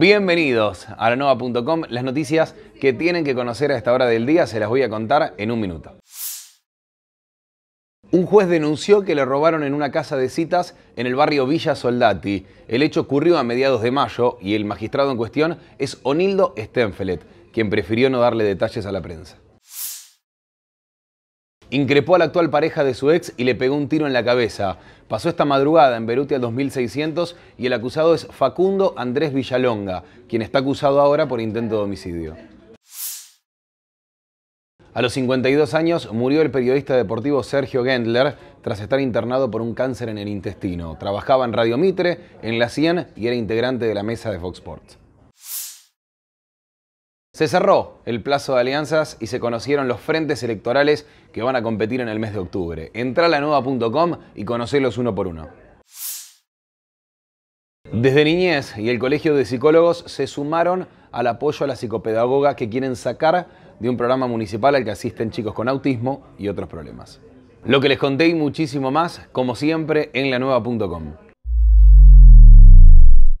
Bienvenidos a la nova.com. Las noticias que tienen que conocer a esta hora del día se las voy a contar en un minuto. Un juez denunció que le robaron en una casa de citas en el barrio Villa Soldati. El hecho ocurrió a mediados de mayo y el magistrado en cuestión es Onildo Stenfelet, quien prefirió no darle detalles a la prensa. Increpó a la actual pareja de su ex y le pegó un tiro en la cabeza. Pasó esta madrugada en Beruti al 2600 y el acusado es Facundo Andrés Villalonga, quien está acusado ahora por intento de homicidio. A los 52 años murió el periodista deportivo Sergio Gendler tras estar internado por un cáncer en el intestino. Trabajaba en Radio Mitre, en La Cien y era integrante de la mesa de Fox Sports. Se cerró el plazo de alianzas y se conocieron los frentes electorales que van a competir en el mes de octubre. Entra a la nueva.com y conocelos uno por uno. Desde niñez y el Colegio de Psicólogos se sumaron al apoyo a la psicopedagoga que quieren sacar de un programa municipal al que asisten chicos con autismo y otros problemas. Lo que les conté y muchísimo más, como siempre, en la